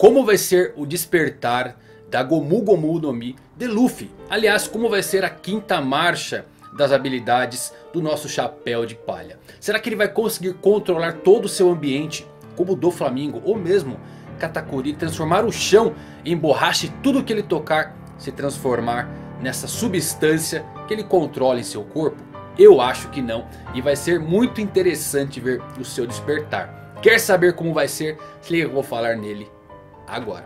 Como vai ser o despertar da Gomu Gomu no Mi de Luffy? Aliás, como vai ser a quinta marcha das habilidades do nosso chapéu de palha? Será que ele vai conseguir controlar todo o seu ambiente, como o do Flamingo, ou mesmo Katakuri, transformar o chão em borracha e tudo que ele tocar se transformar nessa substância que ele controla em seu corpo? Eu acho que não e vai ser muito interessante ver o seu despertar. Quer saber como vai ser? Se liga que eu vou falar nele agora.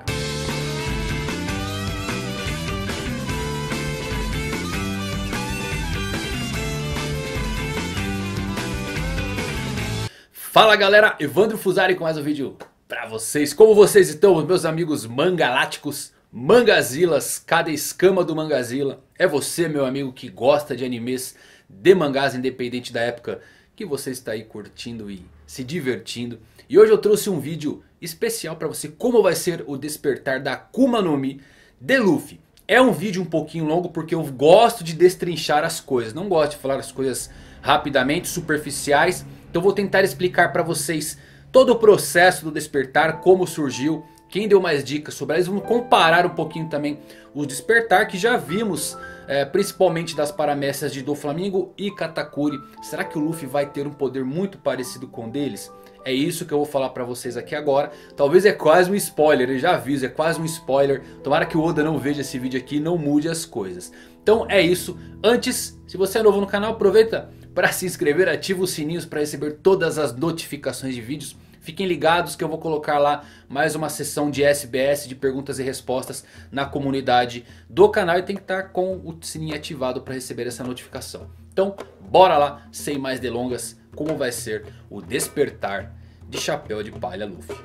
Fala galera, Evandro Fusari com mais um vídeo pra vocês. Como vocês estão, meus amigos mangaláticos, mangazilas, cada escama do mangazila. É você, meu amigo, que gosta de animes, de mangás, independente da época que você está aí curtindo e se divertindo. E hoje eu trouxe um vídeo especial para você como vai ser o despertar da Akuma no Mi de Luffy. É um vídeo um pouquinho longo porque eu gosto de destrinchar as coisas. Não gosto de falar as coisas rapidamente, superficiais. Então vou tentar explicar para vocês todo o processo do despertar, como surgiu, quem deu mais dicas sobre eles Vamos comparar um pouquinho também o despertar que já vimos, é, principalmente das paramécias de Doflamingo e Katakuri. Será que o Luffy vai ter um poder muito parecido com o deles? É isso que eu vou falar para vocês aqui agora. Talvez é quase um spoiler, eu já aviso, é quase um spoiler. Tomara que o Oda não veja esse vídeo aqui e não mude as coisas. Então é isso. Antes, se você é novo no canal, aproveita para se inscrever, ativa os sininhos para receber todas as notificações de vídeos. Fiquem ligados que eu vou colocar lá mais uma sessão de SBS, de perguntas e respostas na comunidade do canal. E tem que estar tá com o sininho ativado para receber essa notificação. Então, bora lá, sem mais delongas como vai ser o despertar de Chapéu de Palha Luffy.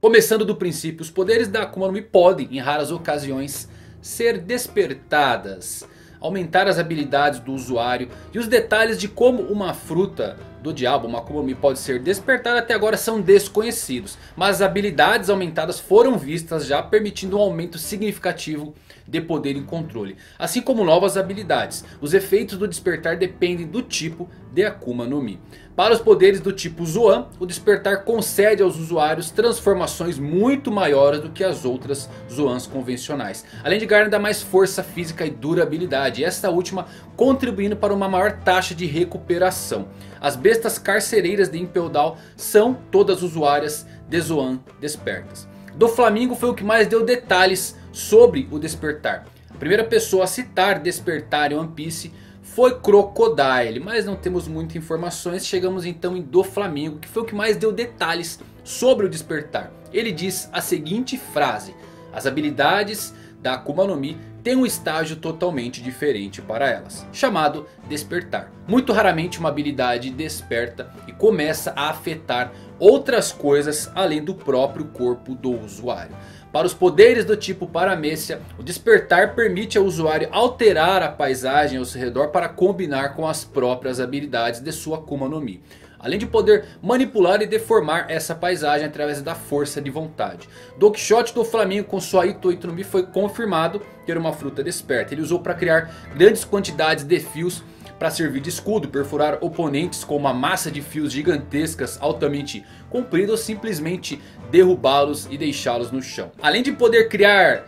Começando do princípio, os poderes da Akuma no Mi podem, em raras ocasiões, ser despertadas aumentar as habilidades do usuário e os detalhes de como uma fruta do diabo, uma Akuma pode ser despertada até agora são desconhecidos. Mas habilidades aumentadas foram vistas já permitindo um aumento significativo de poder e controle. Assim como novas habilidades. Os efeitos do despertar dependem do tipo de Akuma no Mi. Para os poderes do tipo Zoan, o despertar concede aos usuários transformações muito maiores do que as outras Zoans convencionais. Além de ganhar mais força física e durabilidade. Esta última contribuindo para uma maior taxa de recuperação. As bestas carcereiras de Impel Down são todas usuárias de Zoan despertas. Do Flamengo foi o que mais deu detalhes sobre o despertar. A primeira pessoa a citar despertar em One Piece foi Crocodile, mas não temos muitas informações. Chegamos então em Do Flamengo, que foi o que mais deu detalhes sobre o despertar. Ele diz a seguinte frase: As habilidades da Akuma no Mi tem um estágio totalmente diferente para elas, chamado despertar. Muito raramente uma habilidade desperta e começa a afetar outras coisas além do próprio corpo do usuário. Para os poderes do tipo paramécia, o despertar permite ao usuário alterar a paisagem ao seu redor para combinar com as próprias habilidades de sua Kuma no Mi além de poder manipular e deformar essa paisagem através da força de vontade. Don Quixote do Flamengo com sua Ito Itonomi foi confirmado ter uma fruta desperta. Ele usou para criar grandes quantidades de fios para servir de escudo, perfurar oponentes com uma massa de fios gigantescas altamente compridos ou simplesmente derrubá-los e deixá-los no chão. Além de poder criar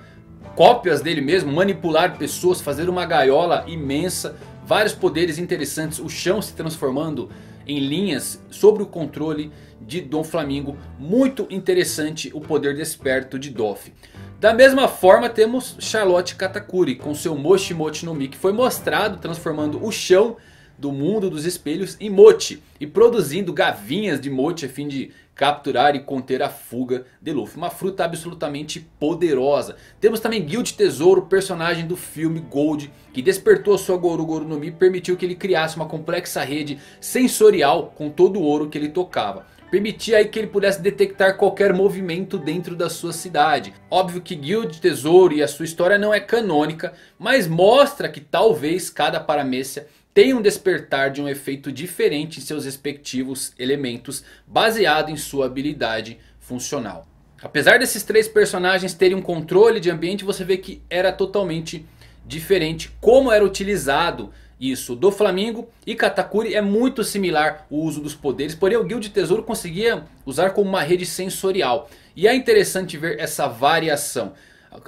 cópias dele mesmo, manipular pessoas, fazer uma gaiola imensa, vários poderes interessantes, o chão se transformando em linhas sobre o controle de Dom Flamingo. Muito interessante o poder desperto de Doff. Da mesma forma temos Charlotte Katakuri com seu mochi Mochi no Mi que foi mostrado transformando o chão do mundo dos espelhos em mochi. E produzindo gavinhas de mochi a fim de capturar e conter a fuga de Luffy. Uma fruta absolutamente poderosa. Temos também Guild Tesouro, personagem do filme Gold, que despertou sua Goro Goro no Mi e permitiu que ele criasse uma complexa rede sensorial com todo o ouro que ele tocava. Permitia aí que ele pudesse detectar qualquer movimento dentro da sua cidade. Óbvio que Guild Tesouro e a sua história não é canônica, mas mostra que talvez cada paramécia tem um despertar de um efeito diferente em seus respectivos elementos, baseado em sua habilidade funcional. Apesar desses três personagens terem um controle de ambiente, você vê que era totalmente diferente como era utilizado isso do Flamingo e Katakuri é muito similar o uso dos poderes, porém o Guild Tesouro conseguia usar como uma rede sensorial. E é interessante ver essa variação.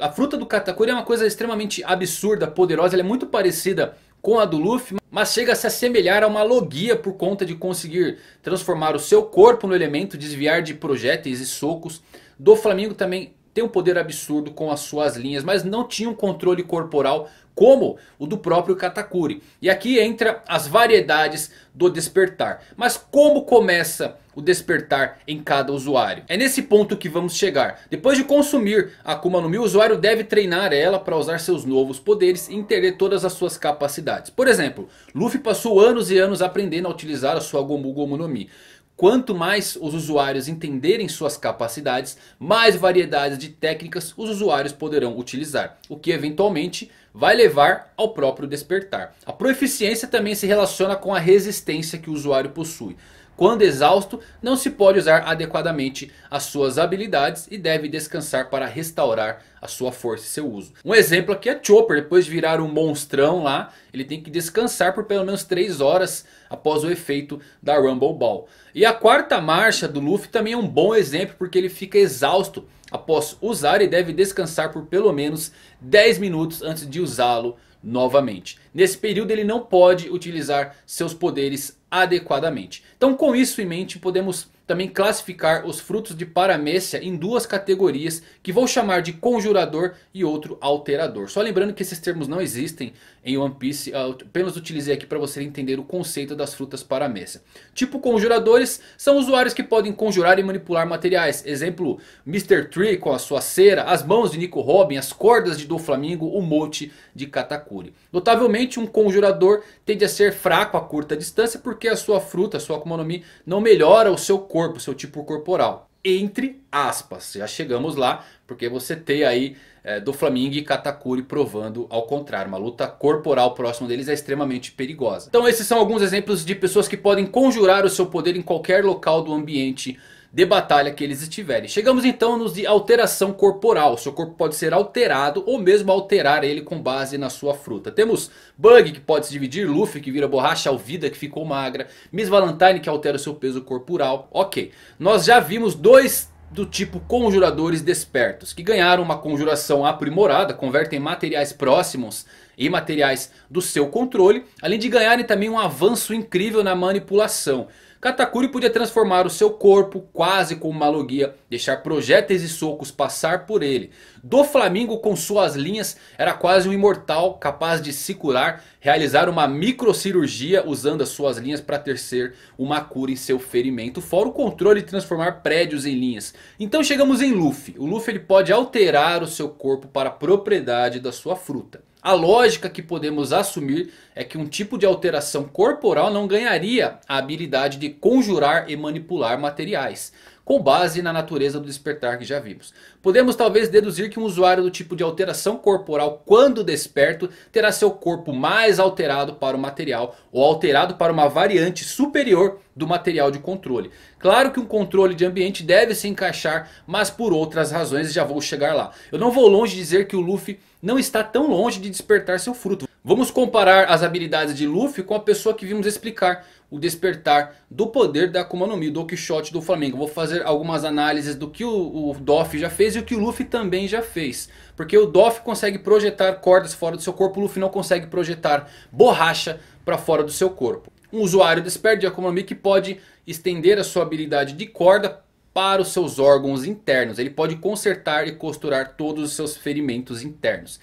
A fruta do Katakuri é uma coisa extremamente absurda, poderosa, ela é muito parecida com a do Luffy, mas chega a se assemelhar a uma logia por conta de conseguir transformar o seu corpo no elemento, desviar de projéteis e socos. Do Flamengo também tem um poder absurdo com as suas linhas, mas não tinha um controle corporal como o do próprio Katakuri. E aqui entra as variedades do despertar. Mas como começa o despertar em cada usuário? É nesse ponto que vamos chegar. Depois de consumir a Akuma no Mi, o usuário deve treinar ela para usar seus novos poderes e entender todas as suas capacidades. Por exemplo, Luffy passou anos e anos aprendendo a utilizar a sua Gomu Gomu no Mi. Quanto mais os usuários entenderem suas capacidades, mais variedades de técnicas os usuários poderão utilizar. O que eventualmente vai levar ao próprio despertar. A proeficiência também se relaciona com a resistência que o usuário possui. Quando exausto, não se pode usar adequadamente as suas habilidades e deve descansar para restaurar a sua força e seu uso. Um exemplo aqui é Chopper, depois de virar um monstrão lá, ele tem que descansar por pelo menos 3 horas após o efeito da Rumble Ball. E a quarta marcha do Luffy também é um bom exemplo porque ele fica exausto após usar e deve descansar por pelo menos 10 minutos antes de usá-lo novamente. Nesse período ele não pode utilizar seus poderes adequadamente. Então, com isso em mente, podemos também classificar os frutos de paramécia em duas categorias que vou chamar de conjurador e outro alterador. Só lembrando que esses termos não existem em One Piece. Ah, apenas utilizei aqui para você entender o conceito das frutas para a mesa. Tipo conjuradores são usuários que podem conjurar e manipular materiais. Exemplo, Mr. Tree com a sua cera, as mãos de Nico Robin, as cordas de Doflamingo, o mote de Katakuri. Notavelmente um conjurador tende a ser fraco a curta distância porque a sua fruta, a sua Akuma no Mi não melhora o seu corpo, o seu tipo corporal entre aspas. Já chegamos lá porque você tem aí é, do Flamengo e Katakuri provando ao contrário. Uma luta corporal próximo deles é extremamente perigosa. Então esses são alguns exemplos de pessoas que podem conjurar o seu poder em qualquer local do ambiente de batalha que eles estiverem. Chegamos então nos de alteração corporal. Seu corpo pode ser alterado ou mesmo alterar ele com base na sua fruta. Temos Bug que pode se dividir, Luffy que vira borracha, Alvida que ficou magra, Miss Valentine que altera o seu peso corporal. Ok, nós já vimos dois do tipo conjuradores despertos, que ganharam uma conjuração aprimorada, convertem materiais próximos em materiais do seu controle, além de ganharem também um avanço incrível na manipulação. Katakuri podia transformar o seu corpo quase como uma logia, deixar projéteis e socos passar por ele. Do Flamingo com suas linhas era quase um imortal capaz de se curar, realizar uma microcirurgia usando as suas linhas para terceir uma cura em seu ferimento, fora o controle de transformar prédios em linhas. Então chegamos em Luffy. O Luffy ele pode alterar o seu corpo para a propriedade da sua fruta. A lógica que podemos assumir é que um tipo de alteração corporal não ganharia a habilidade de conjurar e manipular materiais com base na natureza do despertar que já vimos. Podemos talvez deduzir que um usuário do tipo de alteração corporal quando desperto terá seu corpo mais alterado para o material ou alterado para uma variante superior do material de controle. Claro que um controle de ambiente deve se encaixar, mas por outras razões já vou chegar lá. Eu não vou longe de dizer que o Luffy não está tão longe de despertar seu fruto. Vamos comparar as habilidades de Luffy com a pessoa que vimos explicar o despertar do poder da Akuma no Mi, do Quixote do Flamengo. Vou fazer algumas análises do que o, o Doff já fez e o que o Luffy também já fez. Porque o Doff consegue projetar cordas fora do seu corpo, o Luffy não consegue projetar borracha para fora do seu corpo. Um usuário desperta de Akuma no Mi que pode estender a sua habilidade de corda para os seus órgãos internos. Ele pode consertar e costurar todos os seus ferimentos internos.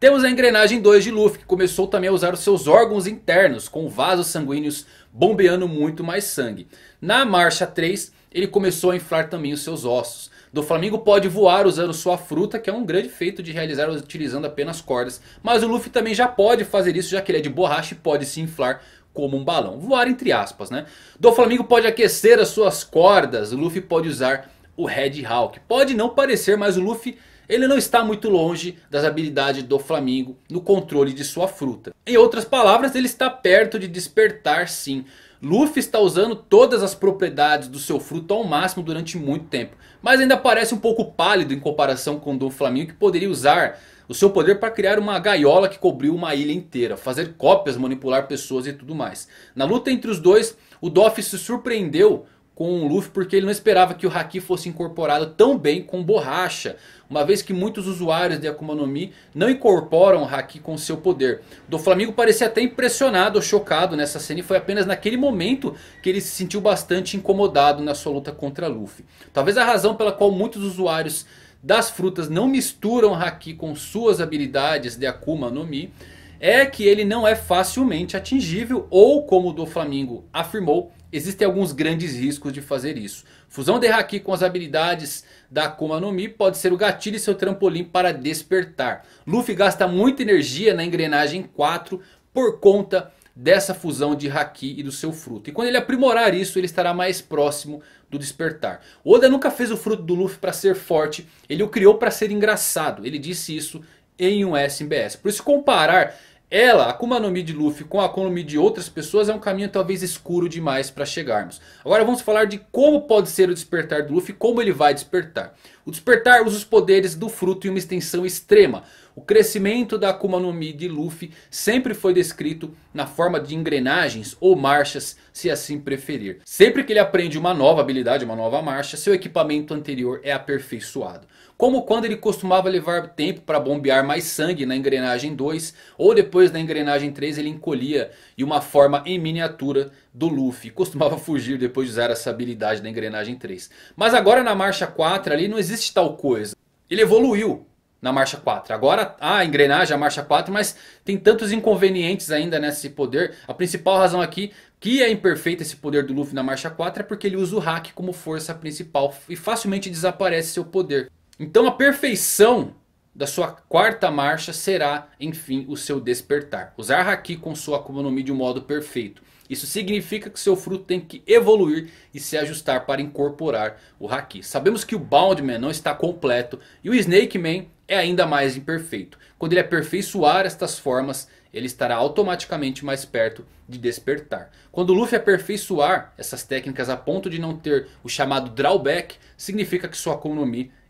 Temos a engrenagem 2 de Luffy que começou também a usar os seus órgãos internos com vasos sanguíneos bombeando muito mais sangue. Na marcha 3, ele começou a inflar também os seus ossos. Do Flamengo pode voar usando sua fruta, que é um grande feito de realizar utilizando apenas cordas. Mas o Luffy também já pode fazer isso, já que ele é de borracha e pode se inflar como um balão. Voar entre aspas, né? Do Flamengo pode aquecer as suas cordas, o Luffy pode usar o Red Hawk. Pode não parecer, mas o Luffy ele não está muito longe das habilidades do Flamengo no controle de sua fruta. Em outras palavras, ele está perto de despertar sim. Luffy está usando todas as propriedades do seu fruto ao máximo durante muito tempo. Mas ainda parece um pouco pálido em comparação com o do Flamengo que poderia usar o seu poder para criar uma gaiola que cobriu uma ilha inteira. Fazer cópias, manipular pessoas e tudo mais. Na luta entre os dois, o Doff se surpreendeu com o Luffy porque ele não esperava que o Haki fosse incorporado tão bem com borracha. Uma vez que muitos usuários de Akuma no Mi não incorporam o Haki com seu poder. Do Flamengo parecia até impressionado ou chocado nessa cena. E foi apenas naquele momento que ele se sentiu bastante incomodado na sua luta contra Luffy. Talvez a razão pela qual muitos usuários das frutas não misturam Haki com suas habilidades de Akuma no Mi é que ele não é facilmente atingível ou como o Flamengo afirmou, existem alguns grandes riscos de fazer isso. Fusão de Haki com as habilidades da Akuma no Mi pode ser o gatilho e seu trampolim para despertar. Luffy gasta muita energia na engrenagem 4 por conta dessa fusão de Haki e do seu fruto. E quando ele aprimorar isso, ele estará mais próximo do despertar. Oda nunca fez o fruto do Luffy para ser forte, ele o criou para ser engraçado. Ele disse isso em um SBS. Por isso comparar ela, a Akuma no Mi de Luffy com a Akuma no Mi de outras pessoas é um caminho talvez escuro demais para chegarmos. Agora vamos falar de como pode ser o despertar do Luffy, como ele vai despertar. O despertar usa os poderes do fruto em uma extensão extrema. O crescimento da Akuma no Mi de Luffy sempre foi descrito na forma de engrenagens ou marchas, se assim preferir. Sempre que ele aprende uma nova habilidade, uma nova marcha, seu equipamento anterior é aperfeiçoado. Como quando ele costumava levar tempo para bombear mais sangue na engrenagem 2, ou depois na engrenagem 3 ele encolhia e uma forma em miniatura do Luffy. Costumava fugir depois de usar essa habilidade da engrenagem 3. Mas agora na marcha 4 ali não existe tal coisa. Ele evoluiu na marcha 4. Agora a ah, engrenagem, a marcha 4, mas tem tantos inconvenientes ainda nesse poder. A principal razão aqui que é imperfeito esse poder do Luffy na marcha 4 é porque ele usa o hack como força principal e facilmente desaparece seu poder. Então a perfeição da sua quarta marcha será, enfim, o seu despertar. Usar Haki com sua Akuma no Mi de um modo perfeito. Isso significa que seu fruto tem que evoluir e se ajustar para incorporar o Haki. Sabemos que o Boundman não está completo e o Snake Man é ainda mais imperfeito. Quando ele aperfeiçoar estas formas, ele estará automaticamente mais perto de despertar. Quando o Luffy aperfeiçoar essas técnicas a ponto de não ter o chamado drawback, significa que sua Akuma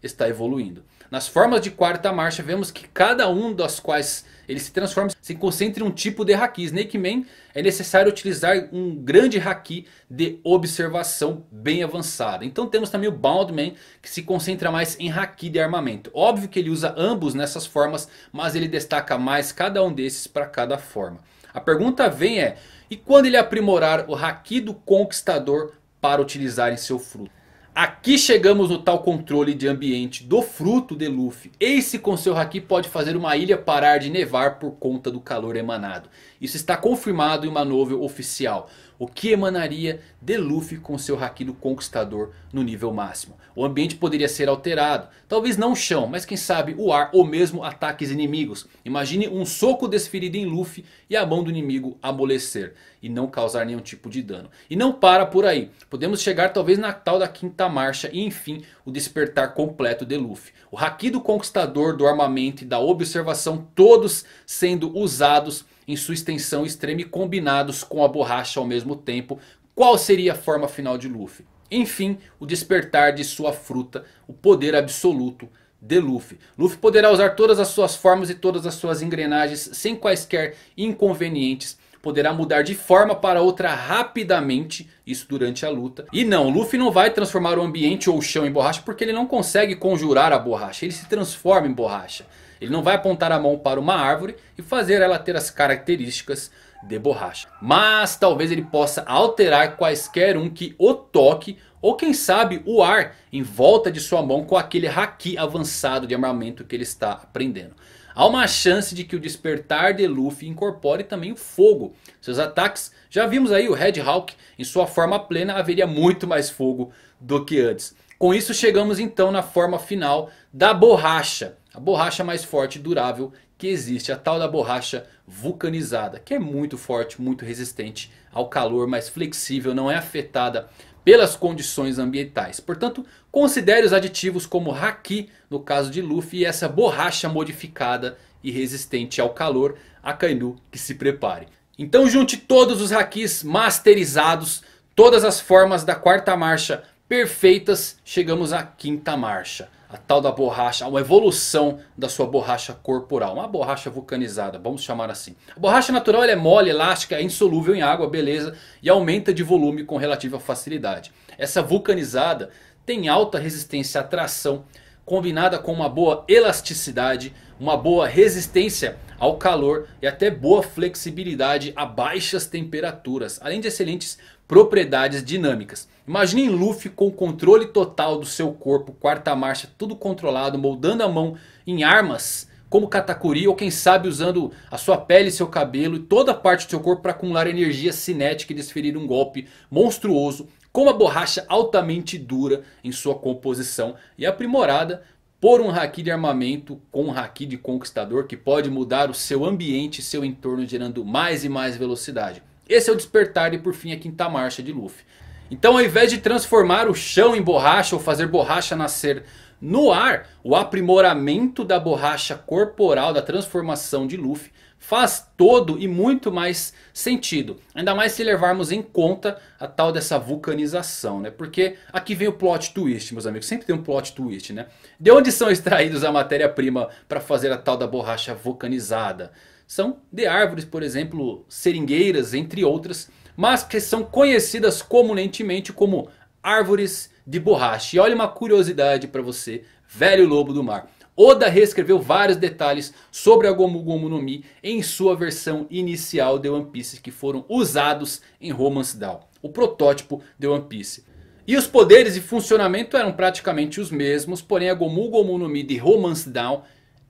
está evoluindo. Nas formas de quarta marcha, vemos que cada um das quais ele se transforma se concentra em um tipo de haki. Snake Man é necessário utilizar um grande haki de observação bem avançada. Então temos também o Bound Man que se concentra mais em haki de armamento. Óbvio que ele usa ambos nessas formas, mas ele destaca mais cada um desses para cada forma. A pergunta vem é, e quando ele aprimorar o haki do Conquistador para utilizar em seu fruto? Aqui chegamos no tal controle de ambiente do fruto de Luffy. Ace com seu Haki pode fazer uma ilha parar de nevar por conta do calor emanado. Isso está confirmado em uma novel oficial o que emanaria de Luffy com seu Haki do Conquistador no nível máximo. O ambiente poderia ser alterado, talvez não o chão, mas quem sabe o ar ou mesmo ataques inimigos. Imagine um soco desferido em Luffy e a mão do inimigo amolecer e não causar nenhum tipo de dano. E não para por aí, podemos chegar talvez na tal da quinta marcha e enfim o despertar completo de Luffy. O Haki do Conquistador, do armamento e da observação todos sendo usados em sua extensão extrema e combinados com a borracha ao mesmo tempo, qual seria a forma final de Luffy? Enfim, o despertar de sua fruta, o poder absoluto de Luffy. Luffy poderá usar todas as suas formas e todas as suas engrenagens sem quaisquer inconvenientes. Poderá mudar de forma para outra rapidamente, isso durante a luta. E não, Luffy não vai transformar o ambiente ou o chão em borracha porque ele não consegue conjurar a borracha. Ele se transforma em borracha. Ele não vai apontar a mão para uma árvore e fazer ela ter as características de borracha. Mas talvez ele possa alterar quaisquer um que o toque ou quem sabe o ar em volta de sua mão com aquele haki avançado de armamento que ele está aprendendo. Há uma chance de que o despertar de Luffy incorpore também o fogo. Seus ataques, já vimos aí o Red Hawk em sua forma plena haveria muito mais fogo do que antes. Com isso chegamos então na forma final da borracha. A borracha mais forte e durável que existe, a tal da borracha vulcanizada, que é muito forte, muito resistente ao calor, mas flexível, não é afetada pelas condições ambientais. Portanto, considere os aditivos como Haki, no caso de Luffy, e essa borracha modificada e resistente ao calor, a Kainu que se prepare. Então junte todos os Hakis masterizados, todas as formas da quarta marcha perfeitas, chegamos à quinta marcha a tal da borracha, uma evolução da sua borracha corporal, uma borracha vulcanizada, vamos chamar assim. A borracha natural é mole, elástica, é insolúvel em água, beleza, e aumenta de volume com relativa facilidade. Essa vulcanizada tem alta resistência à tração, combinada com uma boa elasticidade, uma boa resistência ao calor e até boa flexibilidade a baixas temperaturas, além de excelentes propriedades dinâmicas. Imaginem Luffy com o controle total do seu corpo, quarta marcha, tudo controlado, moldando a mão em armas como Katakuri ou quem sabe usando a sua pele, seu cabelo e toda a parte do seu corpo para acumular energia cinética e desferir um golpe monstruoso com uma borracha altamente dura em sua composição e aprimorada por um haki de armamento com um haki de conquistador que pode mudar o seu ambiente e seu entorno gerando mais e mais velocidade. Esse é o despertar e por fim a quinta marcha de Luffy. Então ao invés de transformar o chão em borracha ou fazer borracha nascer no ar, o aprimoramento da borracha corporal, da transformação de Luffy, faz todo e muito mais sentido. Ainda mais se levarmos em conta a tal dessa vulcanização, né? Porque aqui vem o plot twist, meus amigos. Sempre tem um plot twist, né? De onde são extraídos a matéria-prima para fazer a tal da borracha vulcanizada? são de árvores, por exemplo, seringueiras, entre outras, mas que são conhecidas comumente como árvores de borracha. E olha uma curiosidade para você, velho lobo do mar. Oda reescreveu vários detalhes sobre a Gomu Gomu no Mi em sua versão inicial de One Piece que foram usados em Romance Dawn, o protótipo de One Piece. E os poderes e funcionamento eram praticamente os mesmos, porém a Gomu Gomu no Mi de Romance Dawn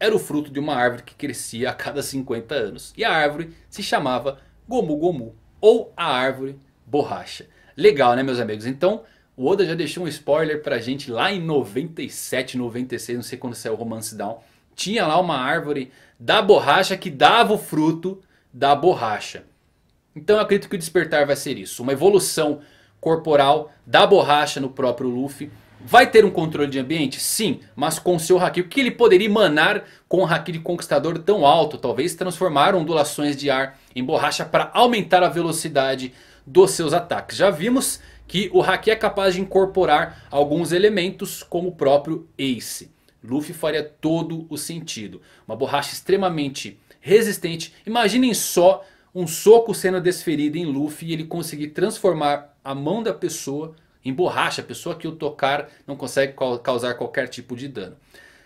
era o fruto de uma árvore que crescia a cada 50 anos. E a árvore se chamava Gomu Gomu, ou a árvore borracha. Legal né meus amigos? Então o Oda já deixou um spoiler pra gente lá em 97, 96, não sei quando saiu o Romance Down. Tinha lá uma árvore da borracha que dava o fruto da borracha. Então eu acredito que o despertar vai ser isso. Uma evolução corporal da borracha no próprio Luffy. Vai ter um controle de ambiente? Sim, mas com seu haki. O que ele poderia emanar com o haki de conquistador tão alto? Talvez transformar ondulações de ar em borracha para aumentar a velocidade dos seus ataques. Já vimos que o haki é capaz de incorporar alguns elementos como o próprio Ace. Luffy faria todo o sentido. Uma borracha extremamente resistente. Imaginem só um soco sendo desferido em Luffy e ele conseguir transformar a mão da pessoa em borracha, a pessoa que o tocar não consegue causar qualquer tipo de dano.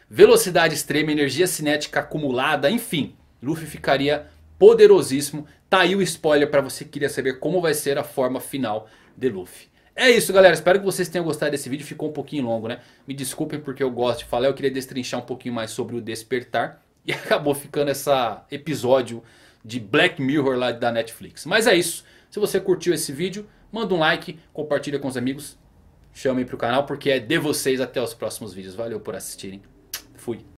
Velocidade extrema, energia cinética acumulada, enfim, Luffy ficaria poderosíssimo. Tá aí o spoiler para você que queria saber como vai ser a forma final de Luffy. É isso galera, espero que vocês tenham gostado desse vídeo, ficou um pouquinho longo né? Me desculpem porque eu gosto de falar, eu queria destrinchar um pouquinho mais sobre o despertar. E acabou ficando esse episódio de Black Mirror lá da Netflix. Mas é isso, se você curtiu esse vídeo Manda um like, compartilha com os amigos, chamem para o canal porque é de vocês. Até os próximos vídeos. Valeu por assistirem. Fui.